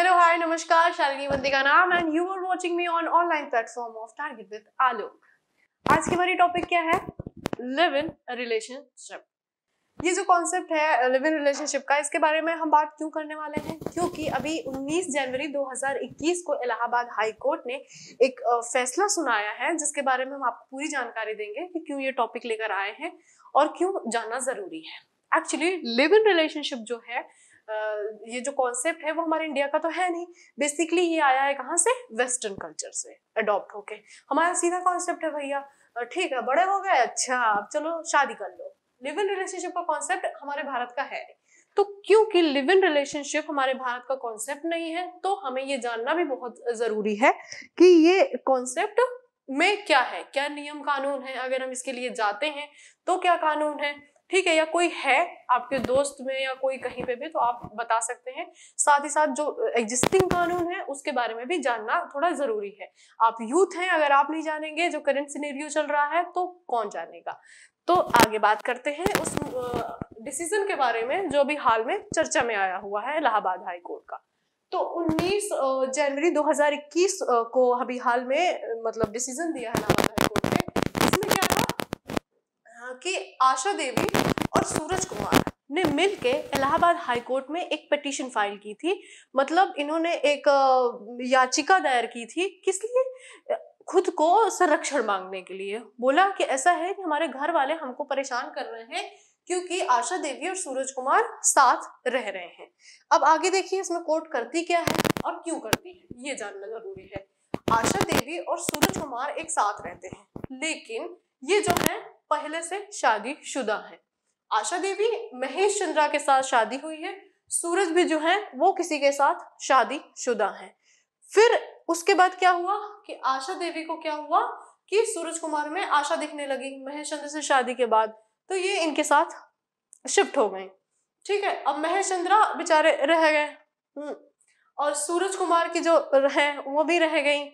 hello hi नमस्कार शालिनी बंदी का नाम and you are watching me on online platform of target with Alok आज की हमारी टॉपिक क्या है लिव इन रिलेशनशिप ये जो कॉन्सेप्ट है लिव इन रिलेशनशिप का इसके बारे में हम बात क्यों करने वाले हैं क्योंकि अभी 19 जनवरी 2021 को इलाहाबाद हाई कोर्ट ने एक uh, फैसला सुनाया है जिसके बारे में हम आपको पूरी जानकारी देंगे कि क्यों ये टॉपिक लेकर आए हैं और क्यों जानना ज़रूरी है एक्चुअली लिव इन रिलेशनशिप जो है ये जो कॉन्सेप्ट है वो हमारे इंडिया का तो है नहीं बेसिकली ये आया है कहाँ से वेस्टर्न कल्चर से अडोप्ट होके हमारा सीधा कॉन्सेप्ट है भैया ठीक है बड़े हो गए अच्छा अब चलो शादी कर लो लिव इन रिलेशनशिप का कॉन्सेप्ट हमारे भारत का है तो क्योंकि लिव इन रिलेशनशिप हमारे भारत का कॉन्सेप्ट नहीं है तो हमें ये जानना भी बहुत जरूरी है कि ये कॉन्सेप्ट में क्या है क्या नियम कानून है अगर हम इसके लिए जाते हैं तो क्या कानून है ठीक है या कोई है आपके दोस्त में या कोई कहीं पे भी तो आप बता सकते हैं साथ ही साथ जो एग्जिस्टिंग कानून है उसके बारे में भी जानना थोड़ा ज़रूरी है आप यूथ हैं अगर आप नहीं जानेंगे जो करंट सिनेरियो चल रहा है तो कौन जानेगा तो आगे बात करते हैं उस डिसीजन के बारे में जो अभी हाल में चर्चा में आया हुआ है इलाहाबाद हाईकोर्ट का तो 19 जनवरी 2021 को अभी हाल में मतलब डिसीजन दिया है इलाहाबाद के आशा देवी और सूरज कुमार ने मिल के इलाहाबाद हाईकोर्ट में एक पिटीशन फाइल की थी मतलब इन्होंने एक याचिका दायर की थी किस लिए खुद को संरक्षण मांगने के लिए बोला कि ऐसा है कि हमारे घर वाले हमको परेशान कर रहे हैं क्योंकि आशा देवी और सूरज कुमार साथ रह रहे हैं अब आगे देखिए इसमें कोर्ट करती क्या है और क्यों करती है ये जानना जरूरी है आशा देवी और सूरज कुमार एक साथ रहते हैं लेकिन ये जो है पहले से शादी शुदा है आशा देवी महेश चंद्रा के साथ शादी हुई है सूरज भी जो है वो किसी के साथ शादी शुदा है फिर उसके बाद क्या हुआ कि आशा देवी को क्या हुआ कि सूरज कुमार में आशा दिखने लगी महेश चंद्र से शादी के बाद तो ये इनके साथ शिफ्ट हो गए ठीक है अब महेश चंद्रा बेचारे रह गए हम्म, और सूरज कुमार की जो है वो भी रह गई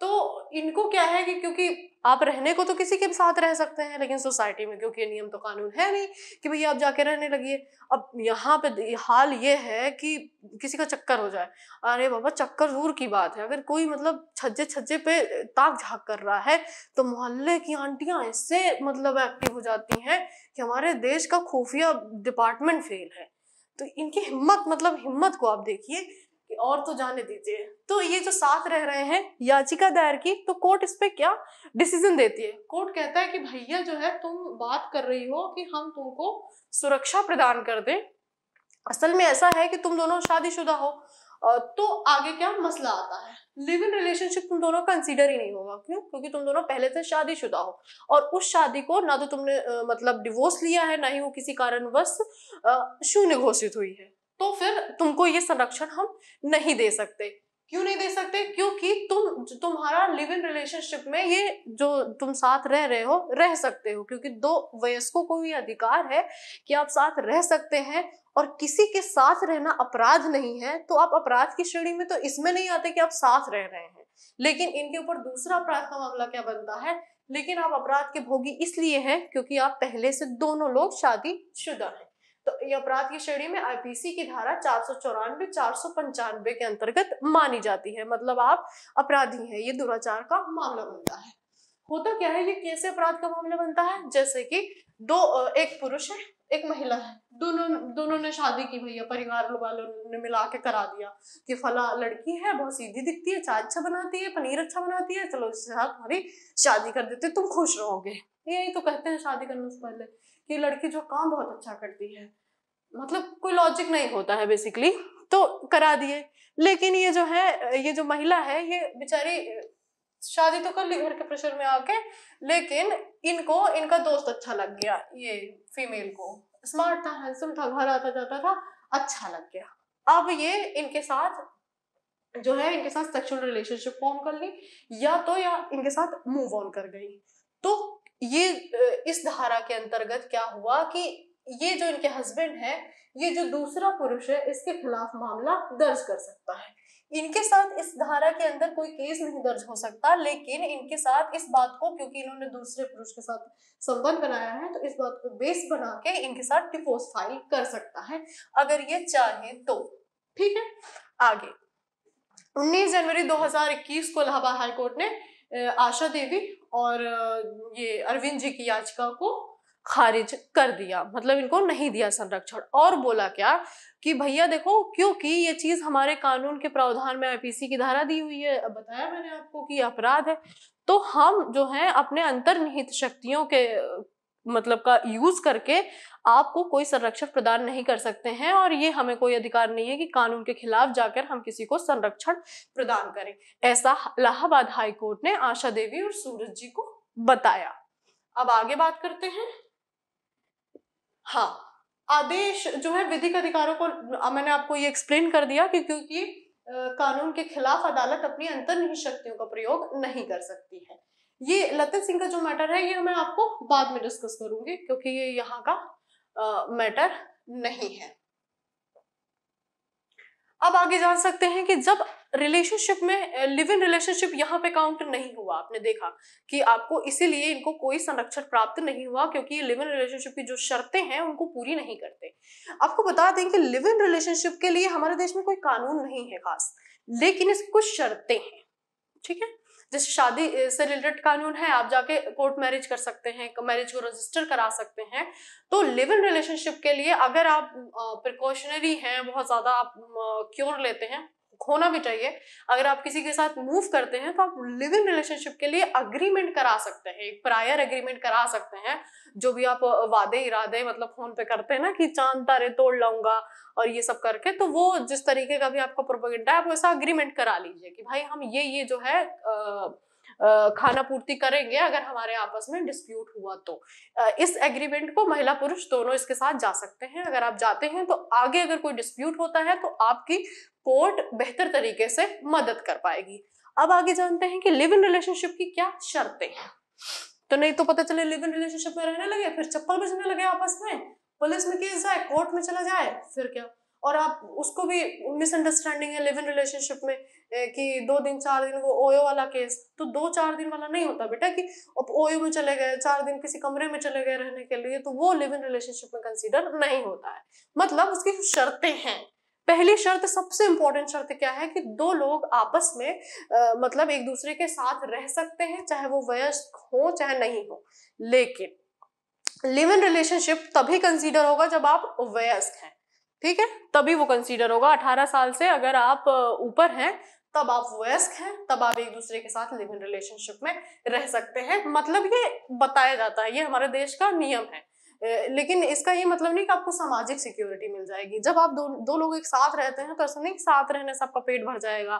तो इनको क्या है कि क्योंकि आप रहने को तो किसी के भी साथ रह सकते हैं लेकिन सोसाइटी में क्योंकि नियम तो कानून है नहीं कि भैया आप जाके रहने लगिए अब यहाँ पे हाल ये है कि किसी का चक्कर हो जाए अरे बाबा चक्कर दूर की बात है अगर कोई मतलब छज्जे छज्जे पे ताक झाक कर रहा है तो मोहल्ले की आंटियाँ इससे मतलब एक्टिव हो जाती हैं कि हमारे देश का खुफिया डिपार्टमेंट फेल है तो इनकी हिम्मत मतलब हिम्मत को आप देखिए कि और तो जाने दीजिए तो ये जो साथ रह रहे हैं याचिका दायर की तो कोर्ट इस पे क्या डिसीजन देती है कोर्ट कहता है कि भैया जो है तुम बात कर रही हो कि हम तुमको सुरक्षा प्रदान कर दें असल में ऐसा है कि तुम दोनों शादीशुदा हो तो आगे क्या मसला आता है लिव इन रिलेशनशिप तुम दोनों कंसीडर ही नहीं होगा क्यों क्योंकि तुम दोनों पहले से शादीशुदा हो और उस शादी को ना तो तुमने मतलब डिवोर्स लिया है ना ही वो किसी कारणवश शून्य घोषित हुई है तो फिर तुमको ये संरक्षण हम नहीं दे सकते क्यों नहीं दे सकते क्योंकि तुम तुम्हारा लिव इन रिलेशनशिप में ये जो तुम साथ रह रहे हो रह सकते हो क्योंकि दो वयस्कों को भी अधिकार है कि आप साथ रह सकते हैं और किसी के साथ रहना अपराध नहीं है तो आप अपराध की श्रेणी में तो इसमें नहीं आते कि आप साथ रह रहे हैं लेकिन इनके ऊपर दूसरा अपराध का मामला क्या बनता है लेकिन आप अपराध के भोगी इसलिए हैं क्योंकि आप पहले से दोनों लोग शादी शुदा हैं तो ये अपराध की श्रेणी में आईपीसी की धारा चार सौ चौरानवे चार सौ पंचानवे के अंतर्गत मानी जाती है मतलब आप अपराधी हैं ये दुराचार का मामला बनता है होता क्या है ये कैसे अपराध का मामला बनता है जैसे कि दो एक पुरुष है एक महिला है दोनों दोनों ने शादी की भैया परिवार वालों ने मिला के करा दिया कि फला लड़की है बहुत सीधी दिखती है चाय अच्छा बनाती है पनीर अच्छा बनाती है चलो इसके साथ तुम्हारी शादी कर देते तुम खुश रहोगे यही तो कहते हैं शादी करने से पहले कि लड़की जो काम बहुत अच्छा करती है मतलब कोई लॉजिक नहीं होता है बेसिकली तो करा दिए लेकिन ये जो है ये जो महिला है ये बेचारी शादी तो कर ली घर के प्रेशर में आके लेकिन इनको इनका दोस्त अच्छा लग गया ये फीमेल को स्मार्ट था हैंडसम था घर आता जाता था अच्छा लग गया अब ये इनके साथ जो है इनके साथ सेक्सुअल रिलेशनशिप फॉर्म कर ली या तो या इनके साथ मूव ऑन कर गई तो ये इस धारा के अंतर्गत क्या हुआ कि ये जो इनके हस्बैंड है ये जो दूसरा पुरुष है इसके खिलाफ मामला दर्ज कर सकता है इनके साथ इस धारा के अंदर कोई केस नहीं दर्ज हो सकता लेकिन इनके साथ इस बात को क्योंकि इन्होंने दूसरे पुरुष के साथ संबंध बनाया है तो इस बात को बेस बना के इनके साथ डिवोर्स फाइल कर सकता है अगर ये चाहे तो ठीक है आगे 19 जनवरी 2021 को इलाहाबाद हाईकोर्ट ने आशा देवी और ये अरविंद जी की याचिका को खारिज कर दिया मतलब इनको नहीं दिया संरक्षण और बोला क्या कि भैया देखो क्योंकि ये चीज हमारे कानून के प्रावधान में आईपीसी की धारा दी हुई है बताया मैंने आपको कि अपराध है तो हम जो है अपने अंतर्निहित शक्तियों के मतलब का यूज करके आपको कोई संरक्षण प्रदान नहीं कर सकते हैं और ये हमें कोई अधिकार नहीं है कि कानून के खिलाफ जाकर हम किसी को संरक्षण प्रदान करें ऐसा इलाहाबाद हाईकोर्ट ने आशा देवी और सूरज जी को बताया अब आगे बात करते हैं हाँ आदेश जो है विधिक अधिकारों को मैंने आपको ये एक्सप्लेन कर दिया कि क्योंकि कानून के खिलाफ अदालत अपनी अंतर्निहित शक्तियों का प्रयोग नहीं कर सकती है ये लतन सिंह का जो मैटर है ये मैं आपको बाद में डिस्कस करूंगी क्योंकि ये यहाँ का मैटर नहीं है अब आगे जान सकते हैं कि जब रिलेशनशिप में लिव इन रिलेशनशिप यहाँ पे काउंट नहीं हुआ आपने देखा कि आपको इसीलिए इनको कोई संरक्षण प्राप्त नहीं हुआ क्योंकि लिव इन रिलेशनशिप की जो शर्तें हैं उनको पूरी नहीं करते आपको बता दें कि लिव इन रिलेशनशिप के लिए हमारे देश में कोई कानून नहीं है खास लेकिन इसकी कुछ शर्तें हैं ठीक है जैसे शादी से रिलेटेड कानून है आप जाके कोर्ट मैरिज कर सकते हैं मैरिज को रजिस्टर करा सकते हैं तो लिव इन रिलेशनशिप के लिए अगर आप प्रिकॉशनरी हैं बहुत ज़्यादा आप क्योर लेते हैं होना भी चाहिए अगर आप किसी के साथ मूव करते हैं तो आप लिव इन रिलेशनशिप के लिए अग्रीमेंट करा सकते हैं एक प्रायर अग्रीमेंट करा सकते हैं जो भी आप वादे इरादे मतलब फोन पे करते हैं ना कि चांद तारे तोड़ लाऊंगा और ये सब करके तो वो जिस तरीके का भी आपका प्रोपोगेंडा है आप वैसा अग्रीमेंट करा लीजिए कि भाई हम ये ये जो है खाना पूर्ति करेंगे अगर हमारे आपस में डिस्प्यूट हुआ तो इस एग्रीमेंट को महिला पुरुष दोनों इसके साथ जा सकते हैं अगर आप जाते हैं तो आगे अगर कोई डिस्प्यूट होता है तो आपकी कोर्ट बेहतर तरीके से मदद कर पाएगी अब आगे जानते हैं कि लिव इन रिलेशनशिप की क्या शर्तें हैं तो नहीं तो पता चले लिव इन रिलेशनशिप में रहने लगे फिर चप्पल बजने लगे आपस में पुलिस में केस जाए कोर्ट में चला जाए फिर क्या और आप उसको भी मिसअंडरस्टैंडिंग है लिव इन रिलेशनशिप में कि दो दिन चार दिन वो ओयो वाला केस तो दो चार दिन वाला नहीं होता बेटा कि अब ओयो में चले गए चार दिन किसी कमरे में चले गए रहने के लिए तो वो लिव इन रिलेशनशिप में कंसीडर नहीं होता है मतलब उसकी शर्तें हैं पहली शर्त सबसे इंपॉर्टेंट शर्त क्या है कि दो लोग आपस में आ, मतलब एक दूसरे के साथ रह सकते हैं चाहे वो वयस्क हो चाहे नहीं हो लेकिन लिव इन रिलेशनशिप तभी कंसीडर होगा जब आप वयस्क हैं ठीक है तभी वो कंसीडर होगा 18 साल से अगर आप ऊपर हैं तब आप वयस्क हैं तब आप एक दूसरे के साथ लिव इन रिलेशनशिप में रह सकते हैं मतलब ये बताया जाता है ये हमारे देश का नियम है लेकिन इसका ये मतलब नहीं कि आपको सामाजिक सिक्योरिटी मिल जाएगी जब आप दो दो लोग एक साथ रहते हैं तो ऐसा नहीं साथ रहने से आपका पेट भर जाएगा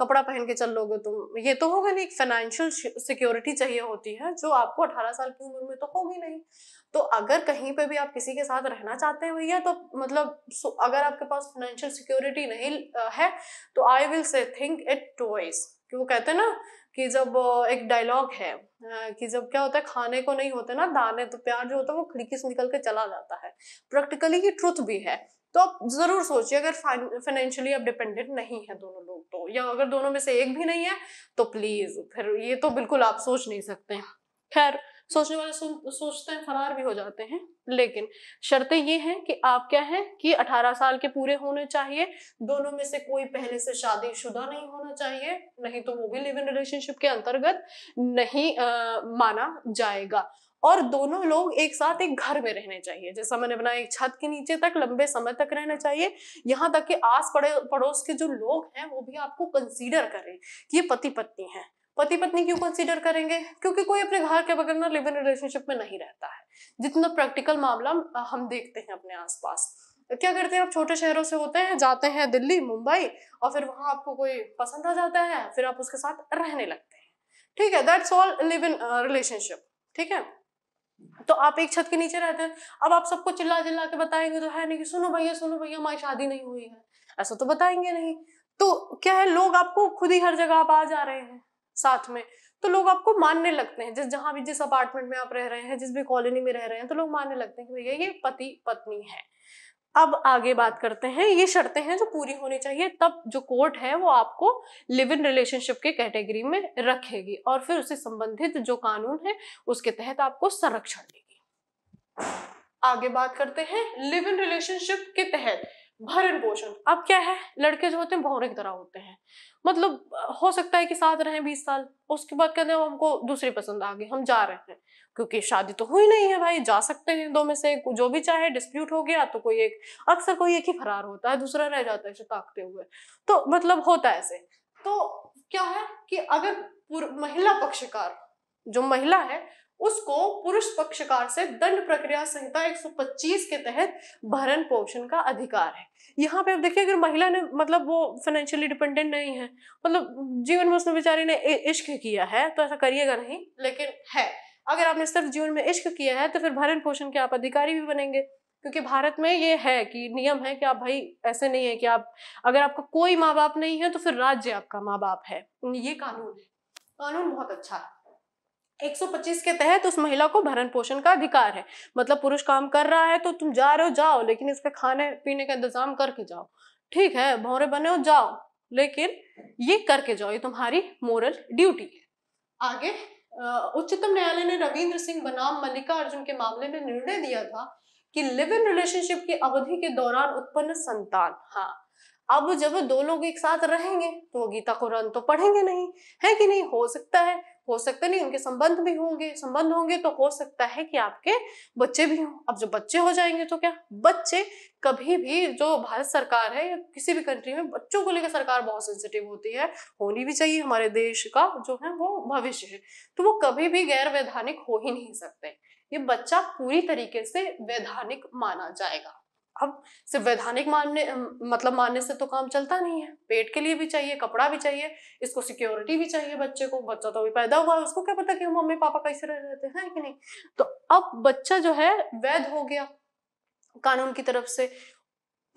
कपड़ा पहन के चल लोगे तुम ये तो होगा नहीं एक फाइनेंशियल सिक्योरिटी चाहिए होती है जो आपको अठारह साल की उम्र में तो होगी नहीं तो अगर कहीं पे भी आप किसी के साथ रहना चाहते हैं भैया तो मतलब अगर आपके पास फाइनेंशियल सिक्योरिटी नहीं है तो I will say think it too कि वो कहते हैं ना कि जब एक डायलॉग है कि जब क्या होता है खाने को नहीं होते ना दाने तो प्यार जो होता है वो खिड़की से निकल के चला जाता है प्रैक्टिकली ये ट्रुथ भी है तो आप जरूर सोचिए अगर फाइनेंशियली आप डिपेंडेंट नहीं है दोनों लोग तो या अगर दोनों में से एक भी नहीं है तो प्लीज फिर ये तो बिल्कुल आप सोच नहीं सकते खैर सोचने वाले सो, सोचते हैं फरार भी हो जाते हैं लेकिन शर्तें ये हैं कि आप क्या है कि 18 साल के पूरे होने चाहिए दोनों में से कोई पहले से शादीशुदा नहीं होना चाहिए नहीं तो वो भी लिव इन रिलेशनशिप के अंतर्गत नहीं आ, माना जाएगा और दोनों लोग एक साथ एक घर में रहने चाहिए जैसा मैंने बनाया एक छत के नीचे तक लंबे समय तक रहना चाहिए यहाँ तक कि आस पड़े पड़ोस के जो लोग हैं वो भी आपको कंसीडर करें कि ये पति पत्नी हैं पति पत्नी क्यों कंसीडर करेंगे क्योंकि कोई अपने घर के बगैर ना लिव इन रिलेशनशिप में नहीं रहता है जितना प्रैक्टिकल मामला हम देखते हैं अपने आसपास क्या करते हैं आप छोटे शहरों से होते हैं जाते हैं दिल्ली मुंबई और फिर वहां आपको कोई पसंद आ जाता है फिर आप उसके साथ रहने लगते हैं ठीक है that's all live in relationship ठीक है तो आप एक छत के नीचे रहते हैं अब आप सबको चिल्ला चिल्ला के बताएंगे तो है नहीं कि सुनो भैया सुनो भैया हमारी शादी नहीं हुई है ऐसा तो बताएंगे नहीं तो क्या है लोग आपको खुद ही हर जगह आप आ जा रहे हैं साथ में तो लोग आपको मानने लगते हैं जिस जहां भी जिस अपार्टमेंट में आप रह रहे हैं जिस भी कॉलोनी में रह रहे हैं तो लोग मानने लगते हैं कि भैया ये पति पत्नी है अब आगे बात करते हैं ये शर्तें हैं जो पूरी होनी चाहिए तब जो कोर्ट है वो आपको लिव इन रिलेशनशिप के कैटेगरी में रखेगी और फिर उससे संबंधित जो कानून है उसके तहत आपको संरक्षण देगी आगे बात करते हैं लिव इन रिलेशनशिप के तहत भरण पोषण अब क्या है लड़के जो होते हैं भौरे की तरह होते हैं मतलब हो सकता है कि साथ रहें बीस साल उसके बाद कहते हैं हमको दूसरी पसंद आ गई हम जा रहे हैं क्योंकि शादी तो हुई नहीं है भाई जा सकते हैं दो में से जो भी चाहे डिस्प्यूट हो गया तो कोई एक अक्सर कोई एक ही फरार होता है दूसरा रह जाता है ताकते हुए तो मतलब होता है ऐसे तो क्या है कि अगर महिला पक्षकार जो महिला है उसको पुरुष पक्षकार से दंड प्रक्रिया संहिता 125 के तहत भरण पोषण का अधिकार है यहाँ पे आप देखिए अगर महिला ने मतलब वो फाइनेंशियली डिपेंडेंट नहीं है मतलब जीवन में उसने बेचारी ने इश्क किया है तो ऐसा करिएगा नहीं लेकिन है अगर आपने सिर्फ जीवन में इश्क किया है तो फिर भरण पोषण के आप अधिकारी भी बनेंगे क्योंकि भारत में ये है कि नियम है कि आप भाई ऐसे नहीं है कि आप अगर आपका कोई माँ बाप नहीं है तो फिर राज्य आपका माँ बाप है ये कानून है कानून बहुत अच्छा है 125 के तहत उस महिला को भरण पोषण का अधिकार है मतलब पुरुष काम कर रहा है तो तुम जा रहे हो जाओ लेकिन इसके खाने पीने का इंतजाम करके जाओ ठीक है भौरे बने हो जाओ लेकिन ये करके जाओ ये तुम्हारी मोरल ड्यूटी है आगे उच्चतम न्यायालय ने रविंद्र सिंह बनाम मल्लिका अर्जुन के मामले में निर्णय दिया था कि लिव इन रिलेशनशिप की अवधि के दौरान उत्पन्न संतान हाँ अब जब दो लोग एक साथ रहेंगे तो गीता कुरान तो पढ़ेंगे नहीं है कि नहीं हो सकता है हो सकता नहीं उनके संबंध भी होंगे संबंध होंगे तो हो सकता है कि आपके बच्चे भी हों अब जो बच्चे हो जाएंगे तो क्या बच्चे कभी भी जो भारत सरकार है या किसी भी कंट्री में बच्चों को लेकर सरकार बहुत सेंसिटिव होती है होनी भी चाहिए हमारे देश का जो है वो भविष्य है तो वो कभी भी गैर वैधानिक हो ही नहीं सकते ये बच्चा पूरी तरीके से वैधानिक माना जाएगा अब संवैधानिक मानने मतलब मानने से तो काम चलता नहीं है पेट के लिए भी चाहिए कपड़ा भी चाहिए इसको सिक्योरिटी भी चाहिए बच्चे को बच्चा तो अभी पैदा हुआ है उसको क्या पता कि हम मम्मी पापा कैसे रह रहे हैं कि नहीं तो अब बच्चा जो है वैध हो गया कानून की तरफ से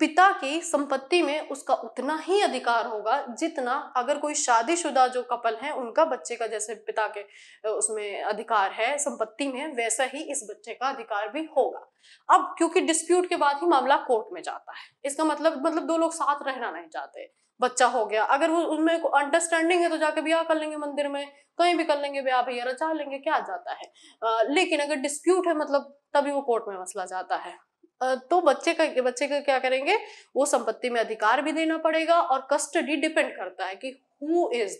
पिता की संपत्ति में उसका उतना ही अधिकार होगा जितना अगर कोई शादीशुदा जो कपल है उनका बच्चे का जैसे पिता के उसमें अधिकार है संपत्ति में वैसा ही इस बच्चे का अधिकार भी होगा अब क्योंकि डिस्प्यूट के बाद ही मामला कोर्ट में जाता है इसका मतलब मतलब दो लोग साथ रहना नहीं चाहते बच्चा हो गया अगर वो उनमें अंडरस्टैंडिंग है तो जाके ब्याह कर लेंगे मंदिर में कहीं भी कर लेंगे ब्याह भैया रचा लेंगे क्या जाता है आ, लेकिन अगर डिस्प्यूट है मतलब तभी वो कोर्ट में मसला जाता है तो बच्चे का बच्चे का क्या करेंगे वो संपत्ति में अधिकार भी देना पड़ेगा और कस्टडी डिपेंड करता है कि who is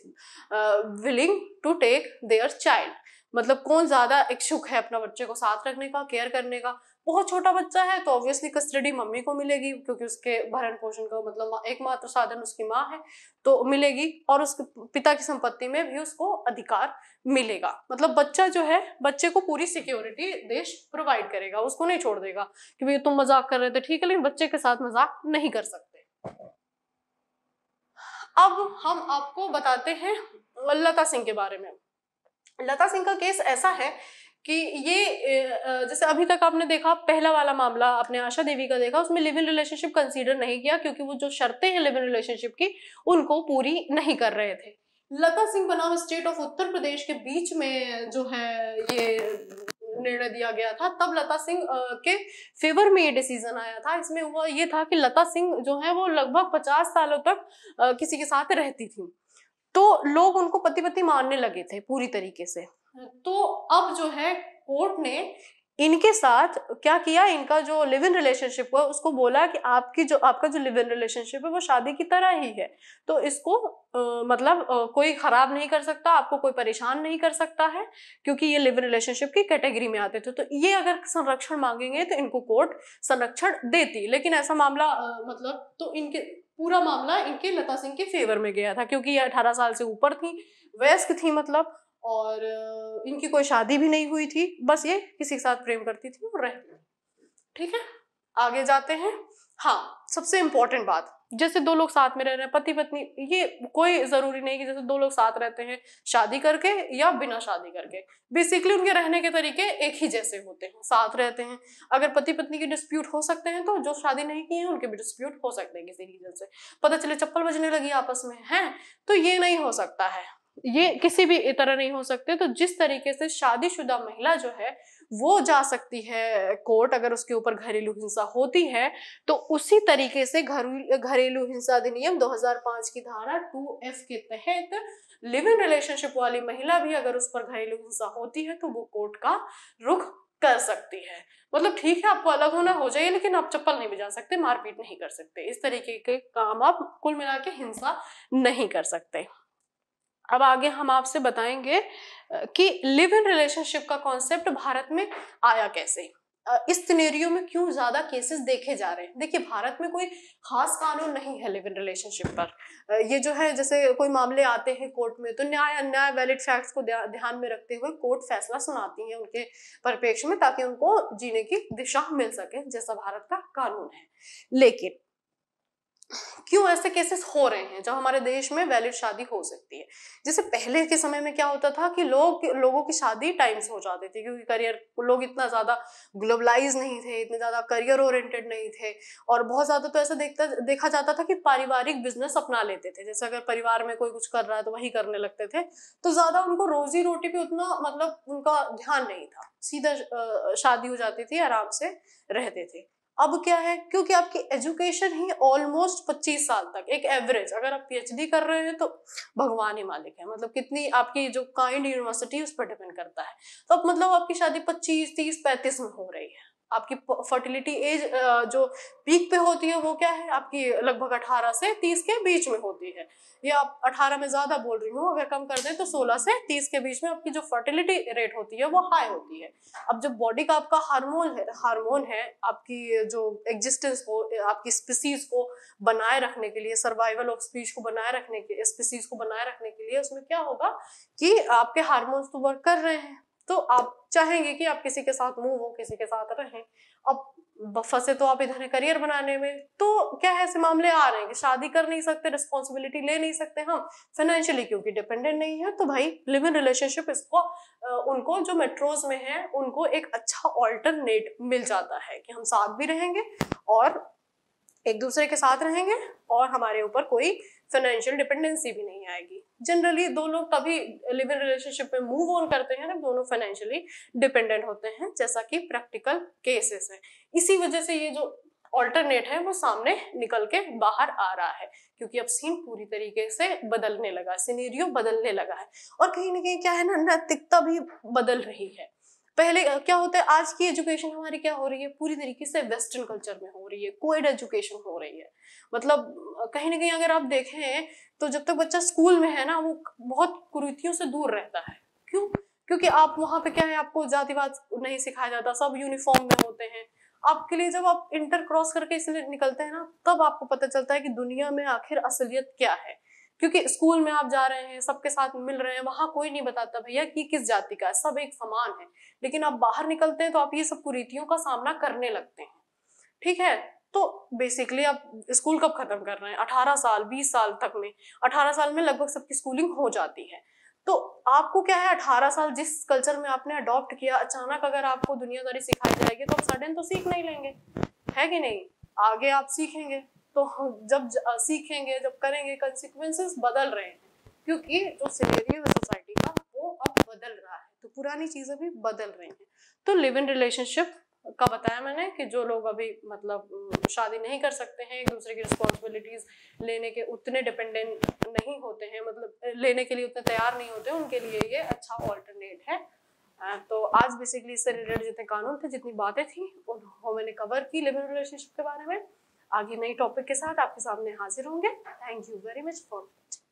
willing to take their child मतलब कौन ज्यादा इच्छुक है अपना बच्चे को साथ रखने का केयर करने का बहुत छोटा बच्चा है तो ऑब्वियसली कस्टडी मम्मी को मिलेगी क्योंकि उसके भरण पोषण का मतलब एकमात्र साधन उसकी माँ है तो मिलेगी और उसके पिता की संपत्ति में भी उसको अधिकार मिलेगा मतलब बच्चा जो है बच्चे को पूरी सिक्योरिटी देश प्रोवाइड करेगा उसको नहीं छोड़ देगा कि भाई तुम मजाक कर रहे थे ठीक है लेकिन बच्चे के साथ मजाक नहीं कर सकते अब हम आपको बताते हैं लता सिंह के बारे में लता सिंह का केस ऐसा है कि ये जैसे अभी तक आपने देखा पहला वाला मामला आपने आशा देवी का देखा उसमें लिव इन रिलेशनशिप कंसीडर नहीं किया क्योंकि वो जो शर्तें हैं लिव इन रिलेशनशिप की उनको पूरी नहीं कर रहे थे लता सिंह बनाम स्टेट ऑफ उत्तर प्रदेश के बीच में जो है ये निर्णय दिया गया था तब लता सिंह के फेवर में ये डिसीजन आया था इसमें हुआ ये था कि लता सिंह जो है वो लगभग पचास सालों तक किसी के साथ रहती थी तो लोग उनको पति पति मानने लगे थे पूरी तरीके से तो अब जो है कोर्ट ने इनके साथ क्या किया इनका जो लिव इन रिलेशनशिप हुआ उसको बोला कि आपकी जो आपका जो लिव इन रिलेशनशिप है वो शादी की तरह ही है तो इसको आ, मतलब आ, कोई खराब नहीं कर सकता आपको कोई परेशान नहीं कर सकता है क्योंकि ये लिव इन रिलेशनशिप की कैटेगरी में आते थे तो ये अगर संरक्षण मांगेंगे तो इनको कोर्ट संरक्षण देती लेकिन ऐसा मामला आ, मतलब तो इनके पूरा मामला इनके लता सिंह के फेवर में गया था क्योंकि ये अठारह साल से ऊपर थी वयस्क थी मतलब और इनकी कोई शादी भी नहीं हुई थी बस ये किसी के साथ प्रेम करती थी और रहती ठीक है आगे जाते हैं हाँ सबसे इम्पोर्टेंट बात जैसे दो लोग साथ में रह रहे हैं पति पत्नी ये कोई ज़रूरी नहीं कि जैसे दो लोग साथ रहते हैं शादी करके या बिना शादी करके बेसिकली उनके रहने के तरीके एक ही जैसे होते हैं साथ रहते हैं अगर पति पत्नी के डिस्प्यूट हो सकते हैं तो जो शादी नहीं किए हैं उनके भी डिस्प्यूट हो सकते हैं किसी रीजन से पता चले चप्पल बजने लगी आपस में है तो ये नहीं हो सकता है ये किसी भी तरह नहीं हो सकते तो जिस तरीके से शादीशुदा महिला जो है वो जा सकती है कोर्ट अगर उसके ऊपर घरेलू हिंसा होती है तो उसी तरीके से घरेलू घरेलू हिंसा अधिनियम 2005 की धारा 2F के तहत लिव इन रिलेशनशिप वाली महिला भी अगर उस पर घरेलू हिंसा होती है तो वो कोर्ट का रुख कर सकती है मतलब ठीक है आपको अलग होना हो जाइए लेकिन आप चप्पल नहीं बजा सकते मारपीट नहीं कर सकते इस तरीके के काम आप कुल मिला के हिंसा नहीं कर सकते अब आगे हम आपसे बताएंगे कि लिव इन रिलेशनशिप का कॉन्सेप्ट भारत में आया कैसे इस सिनेरियो में क्यों ज़्यादा केसेस देखे जा रहे हैं देखिए भारत में कोई खास कानून नहीं है लिव इन रिलेशनशिप पर ये जो है जैसे कोई मामले आते हैं कोर्ट में तो न्याय अन्याय वैलिड फैक्ट्स को ध्यान में रखते हुए कोर्ट फैसला सुनाती है उनके परिप्रेक्ष्य में ताकि उनको जीने की दिशा मिल सके जैसा भारत का कानून है लेकिन क्यों ऐसे केसेस हो रहे हैं जब हमारे देश में वैलिड शादी हो सकती है जैसे पहले के समय में क्या होता था कि लोग लोगों की शादी टाइम से हो जाती थी क्योंकि करियर लोग इतना ज़्यादा ग्लोबलाइज नहीं थे इतने ज़्यादा करियर ओरिएंटेड नहीं थे और बहुत ज़्यादा तो ऐसा देखता देखा जाता था कि पारिवारिक बिजनेस अपना लेते थे जैसे अगर परिवार में कोई कुछ कर रहा है तो वही करने लगते थे तो ज़्यादा उनको रोजी रोटी पर उतना मतलब उनका ध्यान नहीं था सीधा शादी हो जाती थी आराम से रहते थे अब क्या है क्योंकि आपकी एजुकेशन ही ऑलमोस्ट 25 साल तक एक एवरेज अगर आप पीएचडी कर रहे हैं तो भगवान ही मालिक है मतलब कितनी आपकी जो काइंड यूनिवर्सिटी उस पर डिपेंड करता है तो अब मतलब आपकी शादी 25 30 35 में हो रही है आपकी फर्टिलिटी एज जो पीक पे होती है वो क्या है आपकी लगभग 18 से 30 के बीच में होती है ये आप 18 में ज़्यादा बोल रही हूँ अगर कम कर दें तो 16 से 30 के बीच में आपकी जो फर्टिलिटी रेट होती है वो हाई होती है अब जब बॉडी का आपका हार्मोन है हार्मोन है आपकी जो एग्जिस्टेंस को आपकी स्पीसीज को बनाए रखने के लिए सर्वाइवल ऑफ स्पीच को बनाए रखने के स्पीसीज को बनाए रखने के लिए उसमें क्या होगा कि आपके हार्मोन्स तो वर्क कर रहे हैं तो आप चाहेंगे कि आप किसी के साथ मूव हो किसी के साथ रहें अब फंसे तो आप इधर करियर बनाने में तो क्या ऐसे मामले आ रहे हैं कि शादी कर नहीं सकते रिस्पॉन्सिबिलिटी ले नहीं सकते हम फाइनेंशियली क्योंकि डिपेंडेंट नहीं है तो भाई लिव इन रिलेशनशिप इसको उनको जो मेट्रोज में है उनको एक अच्छा ऑल्टरनेट मिल जाता है कि हम साथ भी रहेंगे और एक दूसरे के साथ रहेंगे और हमारे ऊपर कोई फाइनेंशियल डिपेंडेंसी भी नहीं आएगी जनरली दो लोग तभी लिव इन रिलेशनशिप में मूव ऑन करते हैं ना दोनों फाइनेंशियली डिपेंडेंट होते हैं जैसा कि प्रैक्टिकल केसेस है इसी वजह से ये जो ऑल्टरनेट है वो सामने निकल के बाहर आ रहा है क्योंकि अब सीन पूरी तरीके से बदलने लगा सीनेरियो बदलने लगा है और कहीं ना कहीं क्या है ना नैतिकता भी बदल रही है पहले क्या होता है आज की एजुकेशन हमारी क्या हो रही है पूरी तरीके से वेस्टर्न कल्चर में हो रही है कोएड एजुकेशन हो रही है मतलब कहीं ना कहीं अगर आप देखें तो जब तक बच्चा स्कूल में है ना वो बहुत कुरीतियों से दूर रहता है क्यों क्योंकि आप वहाँ पे क्या है आपको जातिवाद नहीं सिखाया जाता सब यूनिफॉर्म में होते हैं आपके लिए जब आप इंटर क्रॉस करके इसलिए निकलते हैं ना तब आपको पता चलता है कि दुनिया में आखिर असलियत क्या है क्योंकि स्कूल में आप जा रहे हैं सबके साथ मिल रहे हैं वहां कोई नहीं बताता भैया कि किस जाति का है सब एक समान है लेकिन आप बाहर निकलते हैं तो आप ये सब कुरीतियों का सामना करने लगते हैं ठीक है तो बेसिकली आप स्कूल कब खत्म कर रहे हैं अठारह साल बीस साल तक में अठारह साल में लगभग सबकी स्कूलिंग हो जाती है तो आपको क्या है अठारह साल जिस कल्चर में आपने अडॉप्ट किया अचानक अगर आपको दुनियादारी सिखाई जाएगी तो आप सडन तो सीख नहीं लेंगे है कि नहीं आगे आप सीखेंगे तो हम जब सीखेंगे जब करेंगे कंसिक्वेंसेस बदल रहे हैं क्योंकि जो सिनेरियो सोसाइटी का वो अब बदल रहा है तो पुरानी चीज़ें भी बदल रही हैं तो लिव इन रिलेशनशिप का बताया मैंने कि जो लोग अभी मतलब शादी नहीं कर सकते हैं एक दूसरे की रिस्पॉन्सिबिलिटीज लेने के उतने डिपेंडेंट नहीं होते हैं मतलब लेने के लिए उतने तैयार नहीं होते उनके लिए ये अच्छा ऑल्टरनेट है तो आज बेसिकली इससे रिलेटेड जितने कानून थे जितनी बातें थी वो मैंने कवर की लिविंग रिलेशनशिप के बारे में आगे नई टॉपिक के साथ आपके सामने हाजिर होंगे thank you very much for watching